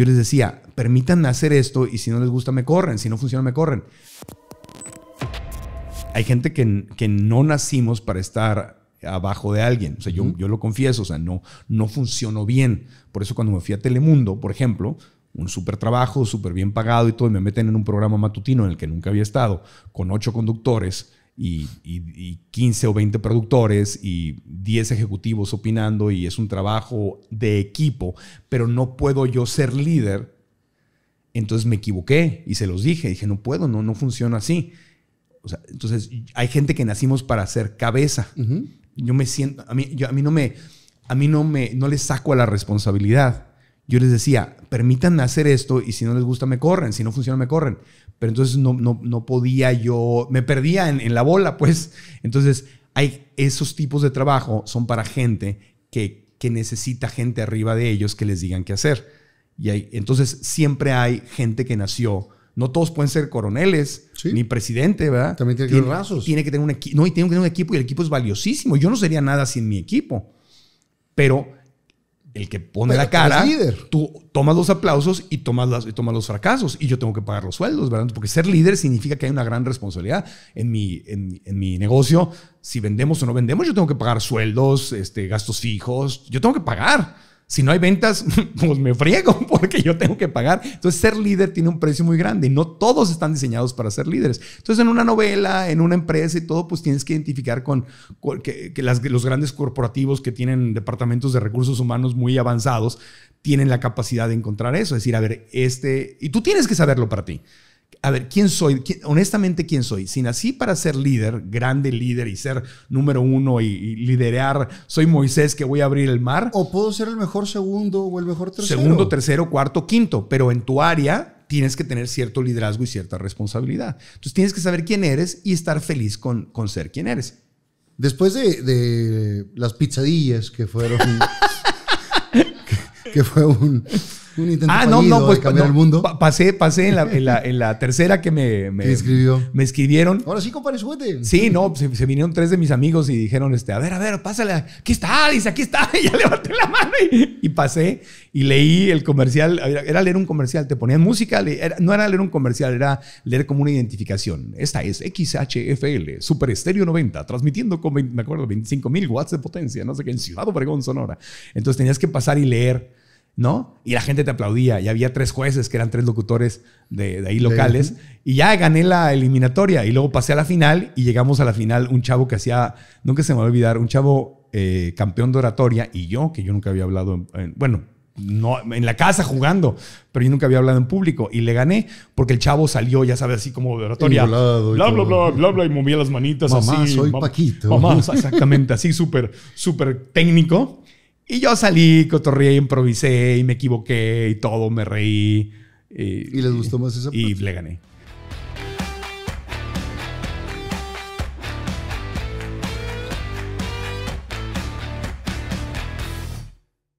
yo les decía, permítanme hacer esto y si no les gusta me corren, si no funciona me corren. Hay gente que, que no nacimos para estar abajo de alguien, o sea, yo, yo lo confieso, o sea, no, no funcionó bien. Por eso cuando me fui a Telemundo, por ejemplo, un super trabajo, súper bien pagado y todo, y me meten en un programa matutino en el que nunca había estado, con ocho conductores, y, 15 o 20 productores y 10 ejecutivos opinando y es un trabajo de equipo, pero no puedo yo ser líder. Entonces me equivoqué y se los dije, dije, no puedo, no, no funciona así. entonces hay gente que nacimos para ser cabeza. Yo me siento, a mí, yo, a mí no me, a mí no me, no le saco a la responsabilidad yo les decía, permítanme hacer esto y si no les gusta me corren, si no funciona me corren. Pero entonces no, no, podía yo, me perdía en, la bola, pues. Entonces, hay esos tipos de trabajo son para gente que, necesita gente arriba de ellos que les digan qué hacer. Y hay, entonces, siempre hay gente que nació. No todos pueden ser coroneles ni presidente, ¿verdad? También tiene Tiene que tener un equipo. y tiene que tener un equipo y el equipo es valiosísimo. Yo no sería nada sin mi equipo. Pero el que pone la cara, líder. tú tomas los aplausos y tomas, los fracasos y yo tengo que pagar los sueldos, ¿verdad? Porque ser líder significa que hay una gran responsabilidad en mi, en, mi negocio. Si vendemos o no vendemos, yo tengo que pagar sueldos, este, gastos fijos, yo tengo que pagar si no hay ventas, pues me friego porque yo tengo que pagar. Entonces, ser líder tiene un precio muy grande y no todos están diseñados para ser líderes. Entonces, en una novela, en una empresa y todo, pues tienes que identificar con, que, los grandes corporativos que tienen departamentos de recursos humanos muy avanzados tienen la capacidad de encontrar eso. Es decir, a ver, este, y tú tienes que saberlo para ti a ver, ¿quién soy? honestamente, ¿quién soy? Si nací para ser líder, grande líder y ser número uno y, liderear, soy Moisés que voy a abrir el mar. O puedo ser el mejor segundo o el mejor tercero. Segundo, tercero, cuarto, quinto, pero en tu área tienes que tener cierto liderazgo y cierta responsabilidad. Entonces tienes que saber quién eres y estar feliz con, con ser quien eres. Después de, las pizzadillas que fueron... que fue un ah, no, no, pues, el mundo. pasé, pasé en la, tercera que me, Me escribieron. Ahora sí, compadre, juguete. Sí, no, se, vinieron tres de mis amigos y dijeron, este, a ver, a ver, pásale. Aquí está, dice, aquí está. Y ya levanté la mano y, pasé y leí el comercial. Era leer un comercial, te ponían música. no era leer un comercial, era leer como una identificación. Esta es XHFL, Super Estéreo 90, transmitiendo con, me acuerdo, 25 mil watts de potencia, no sé qué, en Ciudad Obregón, Sonora. Entonces tenías que pasar y leer ¿no? Y la gente te aplaudía. Y había tres jueces que eran tres locutores de, ahí locales. Y ya gané la eliminatoria. Y luego pasé a la final y llegamos a la final un chavo que hacía, nunca se me va a olvidar, un chavo eh, campeón de oratoria y yo, que yo nunca había hablado, bueno, no, en la casa jugando, pero yo nunca había hablado en público y le gané porque el chavo salió, ya sabes, así como de oratoria. bla, bla, bla, bla, bla, y movía las manitas así. mamá, soy Paquito. exactamente, así súper, súper técnico. Y yo salí, cotorreé, improvisé y me equivoqué y todo, me reí. ¿Y, les gustó más esa Y le gané.